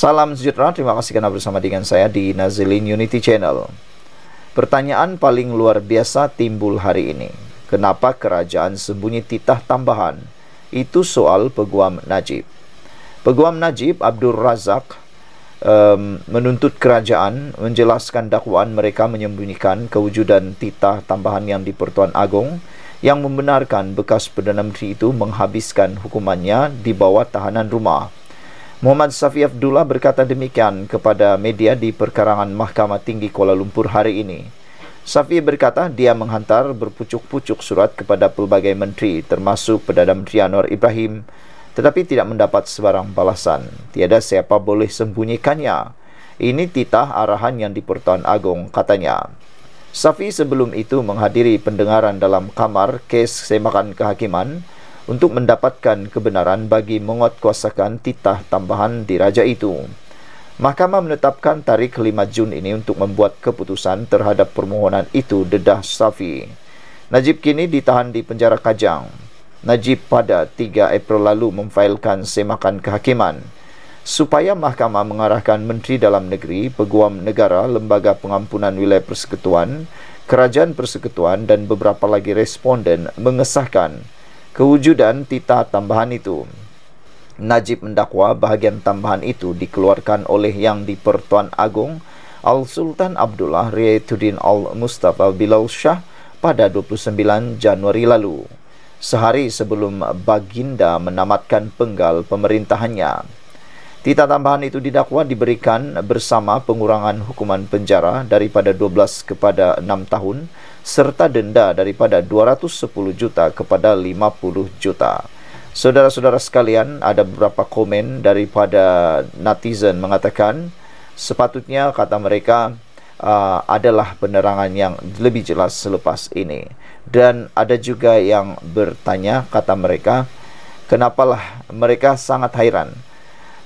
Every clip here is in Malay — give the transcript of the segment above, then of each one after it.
Salam sejahtera, terima kasih kerana bersama dengan saya di Nazilin Unity Channel. Pertanyaan paling luar biasa timbul hari ini. Kenapa kerajaan sembunyi titah tambahan? Itu soal Peguam Najib. Peguam Najib Abdul Razak um, menuntut kerajaan menjelaskan dakwaan mereka menyembunyikan kewujudan titah tambahan yang di Pertuan Agong yang membenarkan bekas Perdana Menteri itu menghabiskan hukumannya di bawah tahanan rumah. Muhammad Safi Abdullah berkata demikian kepada media di perkarangan Mahkamah Tinggi Kuala Lumpur hari ini. Safi berkata dia menghantar berpucuk-pucuk surat kepada pelbagai menteri termasuk Perdana Menteri Anwar Ibrahim tetapi tidak mendapat sebarang balasan. Tiada siapa boleh sembunyikannya. Ini titah arahan yang di Pertuan Agong katanya. Safi sebelum itu menghadiri pendengaran dalam kamar kes semakan kehakiman untuk mendapatkan kebenaran bagi menguatkuasakan titah tambahan diraja itu. Mahkamah menetapkan tarikh 5 Jun ini untuk membuat keputusan terhadap permohonan itu dedah Safi. Najib kini ditahan di penjara Kajang. Najib pada 3 April lalu memfailkan semakan kehakiman supaya mahkamah mengarahkan Menteri Dalam Negeri, Peguam Negara, Lembaga Pengampunan Wilayah Persekutuan, Kerajaan Persekutuan dan beberapa lagi responden mengesahkan kewujudan tita tambahan itu. Najib mendakwa bahagian tambahan itu dikeluarkan oleh yang dipertuan agung Al-Sultan Abdullah Riyaduddin Al-Mustafa Bilal Shah pada 29 Januari lalu, sehari sebelum Baginda menamatkan penggal pemerintahannya. Tita tambahan itu didakwa diberikan bersama pengurangan hukuman penjara daripada 12 kepada 6 tahun serta denda daripada 210 juta kepada 50 juta. Saudara-saudara sekalian, ada beberapa komen daripada netizen mengatakan sepatutnya kata mereka uh, adalah penerangan yang lebih jelas selepas ini. Dan ada juga yang bertanya kata mereka kenapalah mereka sangat hairan.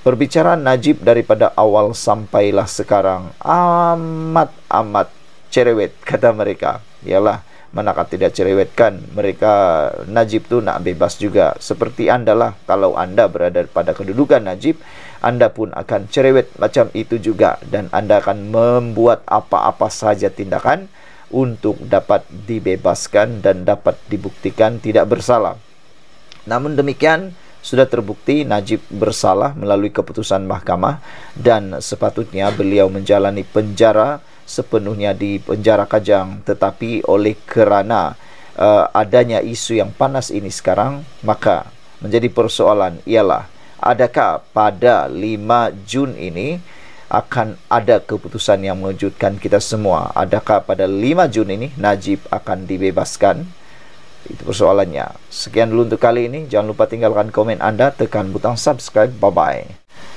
Berbicara Najib daripada awal sampailah sekarang amat amat cerewet kata mereka. Yalah manakah tidak cerewetkan mereka Najib tu nak bebas juga seperti andalah kalau anda berada pada kedudukan Najib anda pun akan cerewet macam itu juga dan anda akan membuat apa-apa saja tindakan untuk dapat dibebaskan dan dapat dibuktikan tidak bersalah. Namun demikian, sudah terbukti Najib bersalah melalui keputusan mahkamah dan sepatutnya beliau menjalani penjara sepenuhnya di penjara Kajang tetapi oleh kerana uh, adanya isu yang panas ini sekarang maka menjadi persoalan ialah adakah pada 5 Jun ini akan ada keputusan yang mengejutkan kita semua adakah pada 5 Jun ini Najib akan dibebaskan Itu persoalannya. Sekian dulu untuk kali ini. Jangan lupa tinggalkan komen Anda, tekan butang subscribe. Bye-bye.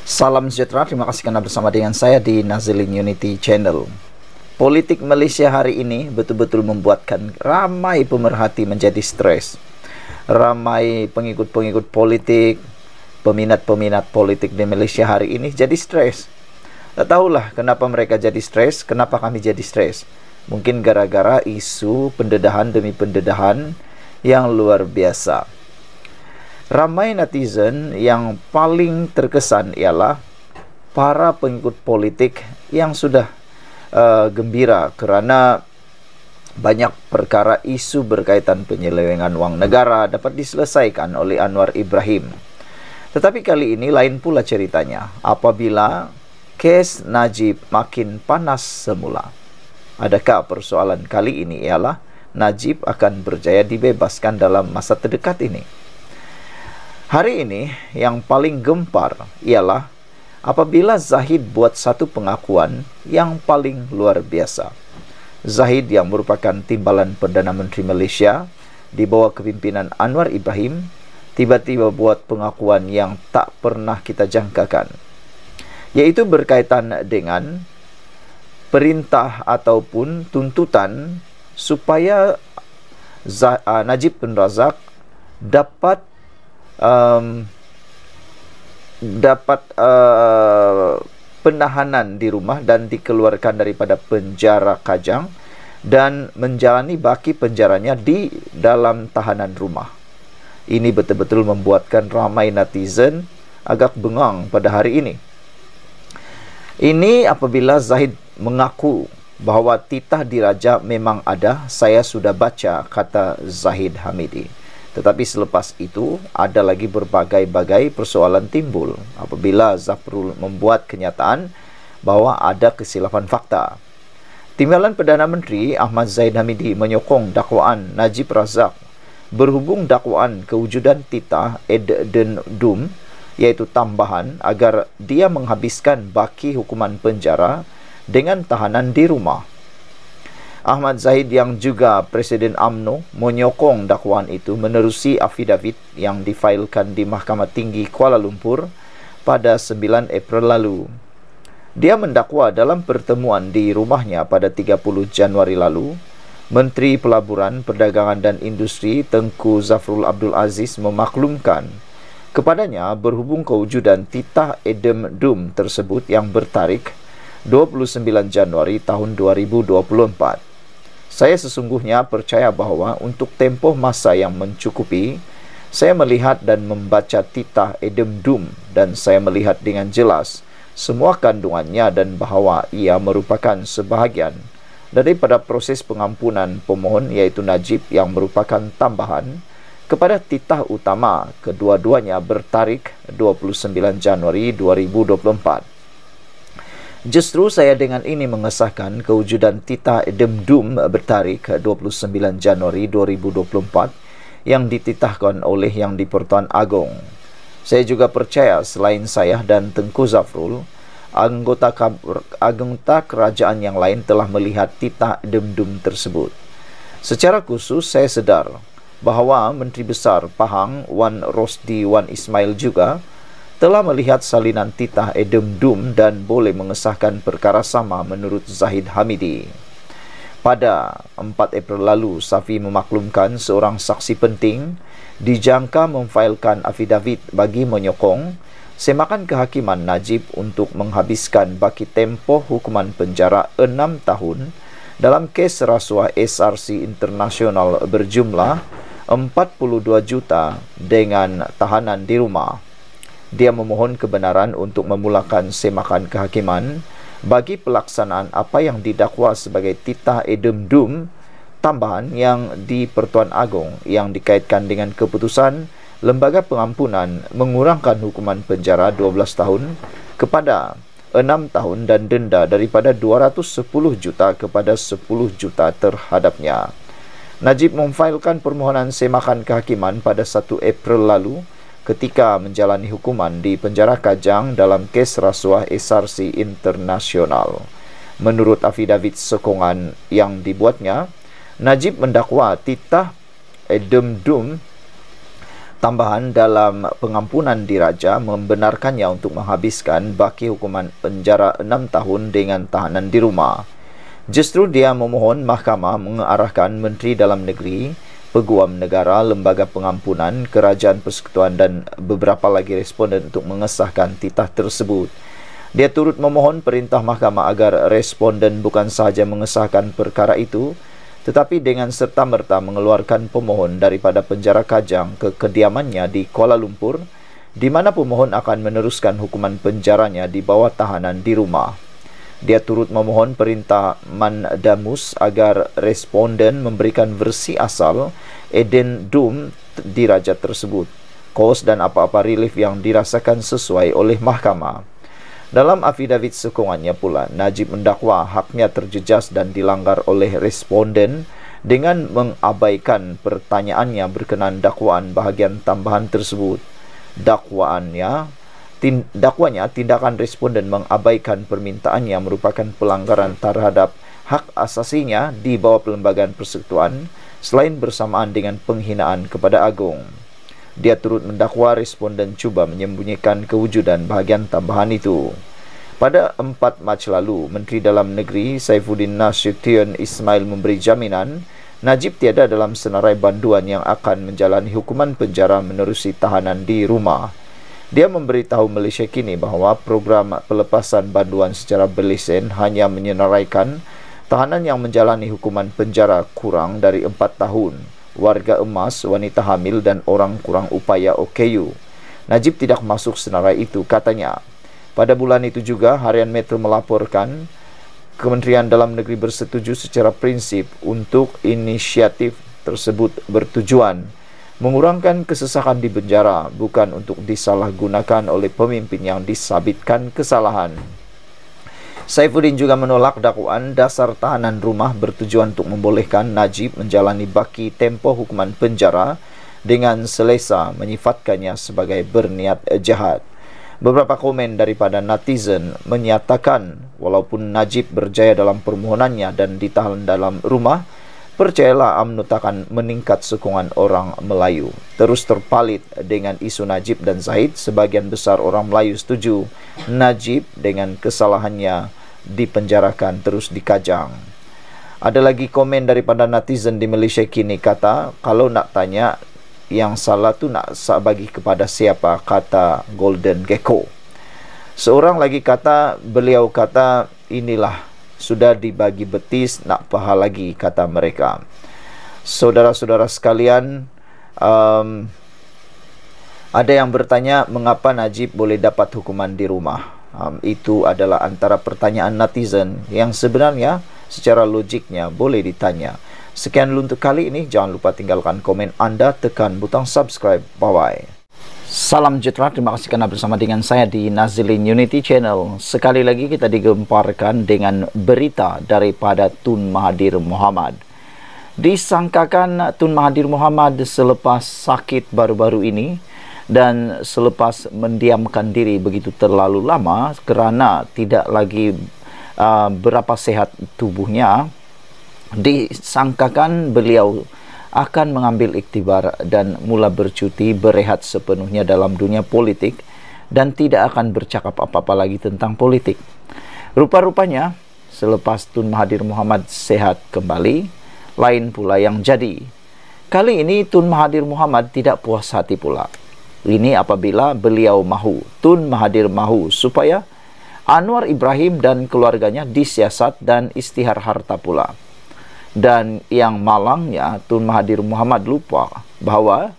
Salam sejahtera, terima kasih karena bersama dengan saya di Nazilin Unity Channel. Politik Malaysia hari ini betul-betul membuatkan ramai pemerhati menjadi stres. Ramai pengikut-pengikut politik, peminat-peminat politik di Malaysia hari ini jadi stres. Tak tahulah kenapa mereka jadi stres, kenapa kami jadi stres. Mungkin gara-gara isu pendedahan demi pendedahan, yang luar biasa. Ramai netizen yang paling terkesan ialah para pengikut politik yang sudah uh, gembira kerana banyak perkara isu berkaitan penyelewengan wang negara dapat diselesaikan oleh Anwar Ibrahim. Tetapi kali ini lain pula ceritanya apabila kes Najib makin panas semula. Adakah persoalan kali ini ialah Najib akan berjaya dibebaskan dalam masa terdekat ini. Hari ini yang paling gempar ialah apabila Zahid buat satu pengakuan yang paling luar biasa. Zahid yang merupakan timbalan Perdana Menteri Malaysia di bawah kepimpinan Anwar Ibrahim tiba-tiba buat pengakuan yang tak pernah kita jangkakan yaitu berkaitan dengan perintah ataupun tuntutan supaya Zah, uh, Najib bin Razak dapat um, dapat uh, penahanan di rumah dan dikeluarkan daripada penjara Kajang dan menjalani baki penjaranya di dalam tahanan rumah. Ini betul-betul membuatkan ramai netizen agak bengang pada hari ini. Ini apabila Zahid mengaku bahawa titah diraja memang ada saya sudah baca kata Zahid Hamidi tetapi selepas itu ada lagi berbagai-bagai persoalan timbul apabila Zafrul membuat kenyataan bahawa ada kesilapan fakta Timbalan Perdana Menteri Ahmad Zahid Hamidi menyokong dakwaan Najib Razak berhubung dakwaan kewujudan titah Eden Den Dum iaitu tambahan agar dia menghabiskan baki hukuman penjara dengan tahanan di rumah. Ahmad Zahid yang juga Presiden AMNO menyokong dakwaan itu menerusi afidavit yang difailkan di Mahkamah Tinggi Kuala Lumpur pada 9 April lalu. Dia mendakwa dalam pertemuan di rumahnya pada 30 Januari lalu, Menteri Pelaburan, Perdagangan dan Industri Tengku Zafrul Abdul Aziz memaklumkan kepadanya berhubung kewujudan titah Edem Dum tersebut yang bertarik 29 Januari tahun 2024. Saya sesungguhnya percaya bahawa untuk tempoh masa yang mencukupi, saya melihat dan membaca titah Edem Dum dan saya melihat dengan jelas semua kandungannya dan bahawa ia merupakan sebahagian daripada proses pengampunan pemohon iaitu Najib yang merupakan tambahan kepada titah utama kedua-duanya bertarik 29 Januari 2024. Justru saya dengan ini mengesahkan kewujudan Tita Demdum bertarik 29 Januari 2024 yang dititahkan oleh Yang Di Pertuan Agong. Saya juga percaya selain saya dan Tengku Zafrul, anggota, anggota kerajaan yang lain telah melihat Tita Demdum tersebut. Secara khusus saya sedar bahawa Menteri Besar Pahang Wan Rosdi Wan Ismail juga telah melihat salinan titah Edem Dum dan boleh mengesahkan perkara sama menurut Zahid Hamidi. Pada 4 April lalu, Safi memaklumkan seorang saksi penting dijangka memfailkan afidavit bagi menyokong semakan kehakiman Najib untuk menghabiskan baki tempoh hukuman penjara 6 tahun dalam kes rasuah SRC internasional berjumlah 42 juta dengan tahanan di rumah dia memohon kebenaran untuk memulakan semakan kehakiman bagi pelaksanaan apa yang didakwa sebagai titah edem dum tambahan yang di Pertuan Agong yang dikaitkan dengan keputusan Lembaga Pengampunan mengurangkan hukuman penjara 12 tahun kepada 6 tahun dan denda daripada 210 juta kepada 10 juta terhadapnya. Najib memfailkan permohonan semakan kehakiman pada 1 April lalu ketika menjalani hukuman di penjara Kajang dalam kes rasuah SRC Internasional. Menurut afidavit sokongan yang dibuatnya, Najib mendakwa titah Edem Dum tambahan dalam pengampunan diraja membenarkannya untuk menghabiskan baki hukuman penjara enam tahun dengan tahanan di rumah. Justru dia memohon mahkamah mengarahkan Menteri Dalam Negeri peguam negara, lembaga pengampunan, kerajaan persekutuan dan beberapa lagi responden untuk mengesahkan titah tersebut. Dia turut memohon perintah mahkamah agar responden bukan sahaja mengesahkan perkara itu, tetapi dengan serta-merta mengeluarkan pemohon daripada penjara Kajang ke kediamannya di Kuala Lumpur, di mana pemohon akan meneruskan hukuman penjaranya di bawah tahanan di rumah. Dia turut memohon perintah Mandamus agar responden memberikan versi asal Eden Doom di diraja tersebut, kos dan apa-apa relief yang dirasakan sesuai oleh mahkamah. Dalam afidavit sokongannya pula, Najib mendakwa haknya terjejas dan dilanggar oleh responden dengan mengabaikan pertanyaannya berkenaan dakwaan bahagian tambahan tersebut. Dakwaannya dakwanya tindakan responden mengabaikan permintaannya merupakan pelanggaran terhadap hak asasinya di bawah Perlembagaan Persekutuan selain bersamaan dengan penghinaan kepada Agung. Dia turut mendakwa responden cuba menyembunyikan kewujudan bahagian tambahan itu. Pada 4 Mac lalu, Menteri Dalam Negeri Saifuddin Nasution Ismail memberi jaminan Najib tiada dalam senarai banduan yang akan menjalani hukuman penjara menerusi tahanan di rumah. Dia memberitahu Malaysia kini bahawa program pelepasan banduan secara berlesen hanya menyenaraikan tahanan yang menjalani hukuman penjara kurang dari 4 tahun, warga emas, wanita hamil dan orang kurang upaya OKU. Najib tidak masuk senarai itu, katanya. Pada bulan itu juga, Harian Metro melaporkan Kementerian Dalam Negeri bersetuju secara prinsip untuk inisiatif tersebut bertujuan mengurangkan kesesakan di penjara bukan untuk disalahgunakan oleh pemimpin yang disabitkan kesalahan. Saifuddin juga menolak dakwaan dasar tahanan rumah bertujuan untuk membolehkan Najib menjalani baki tempo hukuman penjara dengan selesa menyifatkannya sebagai berniat jahat. Beberapa komen daripada netizen menyatakan walaupun Najib berjaya dalam permohonannya dan ditahan dalam rumah, Percayalah UMNO takkan meningkat sokongan orang Melayu. Terus terpalit dengan isu Najib dan Zaid, sebagian besar orang Melayu setuju Najib dengan kesalahannya dipenjarakan terus dikajang. Ada lagi komen daripada netizen di Malaysia kini kata, kalau nak tanya yang salah tu nak bagi kepada siapa kata Golden Gecko. Seorang lagi kata, beliau kata inilah sudah dibagi betis nak paha lagi kata mereka saudara-saudara sekalian um, ada yang bertanya mengapa Najib boleh dapat hukuman di rumah um, itu adalah antara pertanyaan netizen yang sebenarnya secara logiknya boleh ditanya sekian untuk kali ini jangan lupa tinggalkan komen anda tekan butang subscribe bye bye Salam Jetra, terima kasih kerana bersama dengan saya di Nazilin Unity Channel. Sekali lagi kita digemparkan dengan berita daripada Tun Mahathir Muhammad. Disangkakan Tun Mahathir Muhammad selepas sakit baru-baru ini dan selepas mendiamkan diri begitu terlalu lama kerana tidak lagi uh, berapa sehat tubuhnya, disangkakan beliau akan mengambil iktibar dan mula bercuti berehat sepenuhnya dalam dunia politik dan tidak akan bercakap apa-apa lagi tentang politik. Rupa-rupanya, selepas Tun Mahathir Muhammad sehat kembali, lain pula yang jadi. Kali ini Tun Mahathir Muhammad tidak puas hati pula. Ini apabila beliau mahu, Tun Mahathir mahu supaya Anwar Ibrahim dan keluarganya disiasat dan istihar harta pula dan yang malangnya Tun Mahathir Muhammad lupa bahawa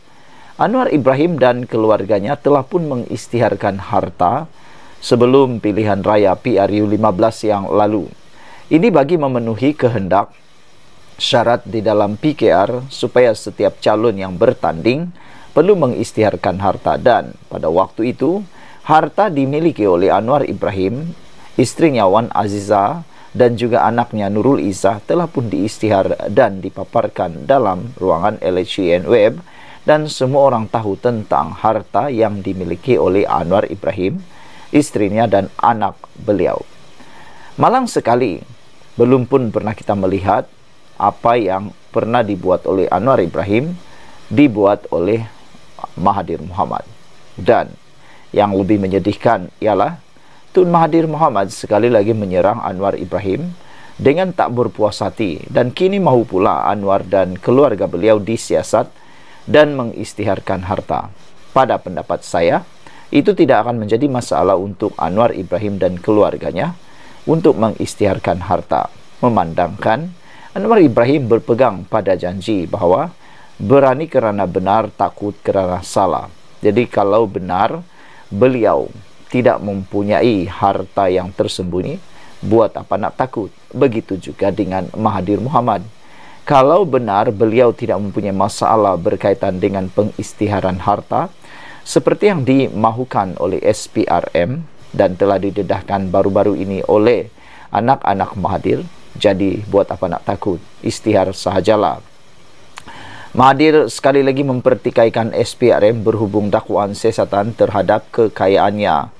Anwar Ibrahim dan keluarganya telah pun mengistiharkan harta sebelum pilihan raya PRU 15 yang lalu. Ini bagi memenuhi kehendak syarat di dalam PKR supaya setiap calon yang bertanding perlu mengistiharkan harta dan pada waktu itu harta dimiliki oleh Anwar Ibrahim, istrinya Wan Aziza dan juga anaknya Nurul Izzah telah pun diistihar dan dipaparkan dalam ruangan LHCN Web dan semua orang tahu tentang harta yang dimiliki oleh Anwar Ibrahim, istrinya dan anak beliau. Malang sekali, belum pun pernah kita melihat apa yang pernah dibuat oleh Anwar Ibrahim, dibuat oleh Mahathir Muhammad. Dan yang lebih menyedihkan ialah Tun Mahathir Mohamad sekali lagi menyerang Anwar Ibrahim dengan tak berpuas hati dan kini mahu pula Anwar dan keluarga beliau disiasat dan mengistiharkan harta. Pada pendapat saya, itu tidak akan menjadi masalah untuk Anwar Ibrahim dan keluarganya untuk mengistiharkan harta. Memandangkan Anwar Ibrahim berpegang pada janji bahawa berani kerana benar, takut kerana salah. Jadi kalau benar, beliau tidak mempunyai harta yang tersembunyi buat apa nak takut begitu juga dengan Mahathir Muhammad kalau benar beliau tidak mempunyai masalah berkaitan dengan pengistiharan harta seperti yang dimahukan oleh SPRM dan telah didedahkan baru-baru ini oleh anak-anak Mahathir jadi buat apa nak takut istihar sahajalah Mahathir sekali lagi mempertikaikan SPRM berhubung dakwaan sesatan terhadap kekayaannya.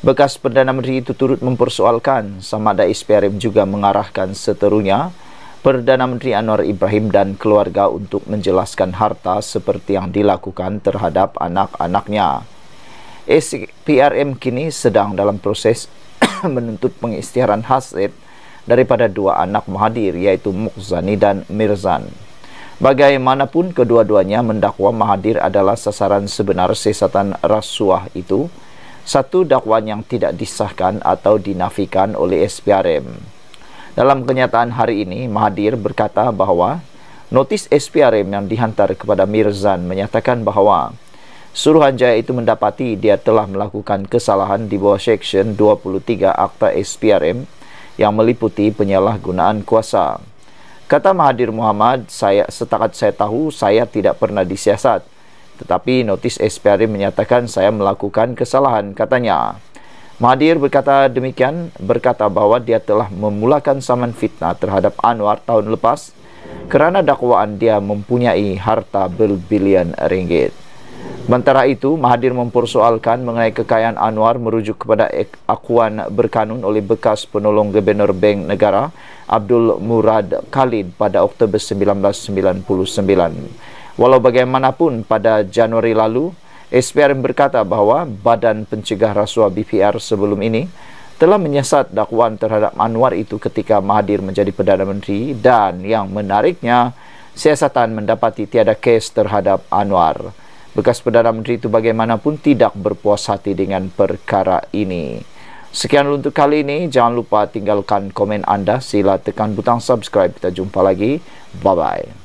Bekas Perdana Menteri itu turut mempersoalkan sama ada SPRM juga mengarahkan seterunya Perdana Menteri Anwar Ibrahim dan keluarga untuk menjelaskan harta seperti yang dilakukan terhadap anak-anaknya. SPRM kini sedang dalam proses menuntut pengistiharan hasil daripada dua anak Mahathir iaitu Mukzani dan Mirzan. Bagaimanapun kedua-duanya mendakwa Mahathir adalah sasaran sebenar sesatan rasuah itu satu dakwaan yang tidak disahkan atau dinafikan oleh SPRM. Dalam kenyataan hari ini, Mahathir berkata bahawa notis SPRM yang dihantar kepada Mirzan menyatakan bahawa Suruhanjaya itu mendapati dia telah melakukan kesalahan di bawah Seksyen 23 Akta SPRM yang meliputi penyalahgunaan kuasa. Kata Mahathir Muhammad, saya, setakat saya tahu, saya tidak pernah disiasat tetapi notis SPRM menyatakan saya melakukan kesalahan katanya. Mahathir berkata demikian berkata bahawa dia telah memulakan saman fitnah terhadap Anwar tahun lepas kerana dakwaan dia mempunyai harta berbilion ringgit. Sementara itu, Mahathir mempersoalkan mengenai kekayaan Anwar merujuk kepada akuan berkanun oleh bekas penolong Gubernur Bank Negara Abdul Murad Khalid pada Oktober 1999. Walau bagaimanapun pada Januari lalu, SPRM berkata bahawa Badan Pencegah Rasuah BPR sebelum ini telah menyesat dakwaan terhadap Anwar itu ketika Mahathir menjadi Perdana Menteri dan yang menariknya, siasatan mendapati tiada kes terhadap Anwar. Bekas Perdana Menteri itu bagaimanapun tidak berpuas hati dengan perkara ini. Sekian untuk kali ini, jangan lupa tinggalkan komen anda, sila tekan butang subscribe, kita jumpa lagi, bye-bye.